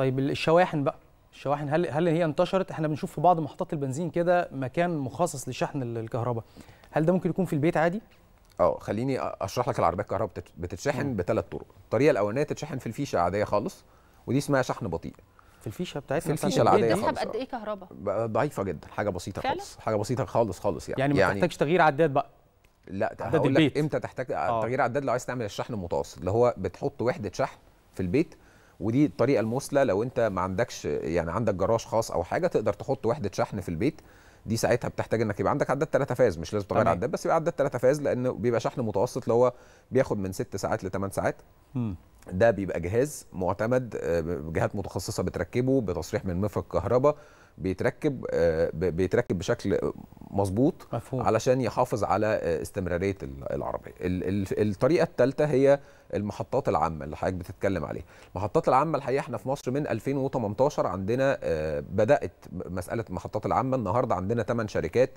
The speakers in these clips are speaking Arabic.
طيب الشواحن بقى الشواحن هل هل هي انتشرت احنا بنشوف في بعض محطات البنزين كده مكان مخصص لشحن الكهرباء هل ده ممكن يكون في البيت عادي اه خليني اشرح لك العربيات الكهرباء بتتشحن بثلاث طرق الطريقه الاولانيه تتشحن في الفيشه عاديه خالص ودي اسمها شحن بطيء في الفيشه بتاعتنا في الفيشه العاديه بتسحب قد ايه كهرباء ضعيفه جدا حاجه بسيطه فعلا؟ خالص حاجه بسيطه خالص خالص يعني يعني ما يعني تحتاجش تغيير عداد بقى لا هقول لك امتى تحتاج آه. تغيير عداد لو عايز تعمل الشحن المتوسط اللي هو بتحط وحده شحن في البيت ودي الطريقه المثلى لو انت ما عندكش يعني عندك جراج خاص او حاجه تقدر تحط وحده شحن في البيت دي ساعتها بتحتاج انك يبقى عندك عداد ثلاثه فاز مش لازم تغير عداد بس يبقى عداد ثلاثه فاز لان بيبقى شحن متوسط اللي هو بياخد من ست ساعات لثمان ساعات م. ده بيبقى جهاز معتمد آه، جهات متخصصه بتركبه بتصريح من مفرق كهرباء بيتركب آه، بيتركب بشكل مظبوط علشان يحافظ على آه، استمراريه العربيه الطريقه الثالثه هي المحطات العامه اللي حضرتك بتتكلم عليها المحطات العامه الحقيقه احنا في مصر من 2018 عندنا بدات مساله المحطات العامه النهارده عندنا 8 شركات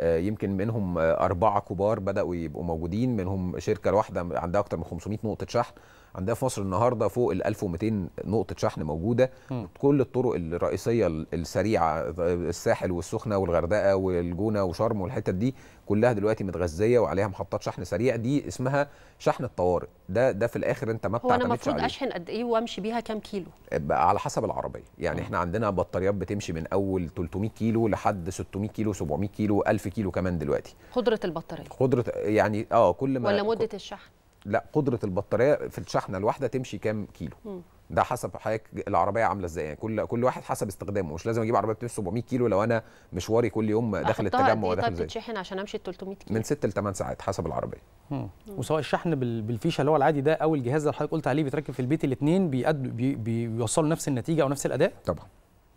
يمكن منهم أربعة كبار بدأوا يبقوا موجودين منهم شركة واحدة عندها أكتر من 500 نقطة شحن عندنا في مصر النهارده فوق ال 1200 نقطه شحن موجوده م. كل الطرق الرئيسيه السريعه الساحل والسخنه والغردقه والجونه وشرم والحتت دي كلها دلوقتي متغذيه وعليها محطات شحن سريع دي اسمها شحن الطوارئ ده ده في الاخر انت ما بتعتمدش هو انا المفروض اشحن قد ايه وامشي بيها كام كيلو على حسب العربيه يعني م. احنا عندنا بطاريات بتمشي من اول 300 كيلو لحد 600 كيلو 700 كيلو 1000 كيلو كمان دلوقتي قدره البطاريه قدره يعني اه كل ما ولا مده الشحن لا قدره البطاريه في الشحنه الواحده تمشي كام كيلو م. ده حسب حضرتك العربيه عامله ازاي يعني كل كل واحد حسب استخدامه مش لازم اجيب عربيه بتمشي 700 كيلو لو انا مشواري كل يوم داخل التجمع إيه؟ وداخل طيب تتشحن عشان امشي 300 كيلو من 6 ل 8 ساعات حسب العربيه مم. وسواء الشحن بالفيشه اللي هو العادي ده او الجهاز اللي حضرتك قلت عليه بيتركب في البيت الاثنين بي بيوصلوا نفس النتيجه او نفس الاداء طبعا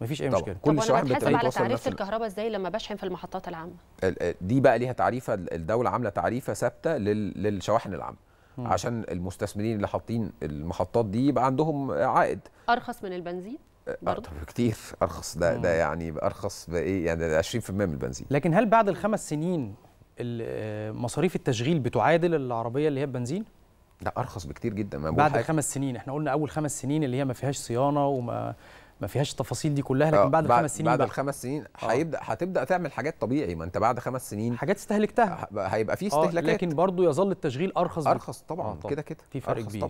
مفيش اي مشكله كل شحن بتحسب على تعريف الكهرباء ازاي لما بشحن في المحطات العامه دي بقى ليها تعريفه الدوله عامله تعريفه ثابته للشواحن العامه مم. عشان المستثمرين اللي حاطين المحطات دي يبقى عندهم عائد ارخص من البنزين آه، آه، برضه كتير ارخص ده مم. ده يعني ارخص بايه يعني ده 20% من البنزين لكن هل بعد الخمس سنين آه، مصاريف التشغيل بتعادل العربيه اللي هي البنزين لا ارخص بكتير جدا ما بعد الخمس سنين احنا قلنا اول خمس سنين اللي هي ما فيهاش صيانه وما ما فيهاش التفاصيل دي كلها لكن آه، بعد الخمس سنين بعد الخمس سنين آه. هيبدا هتبدا تعمل حاجات طبيعي ما انت بعد خمس سنين حاجات استهلكتها هيبقى في آه، استهلاكات لكن برضه يظل التشغيل ارخص ارخص طبعاً. كده كده في فرق كبير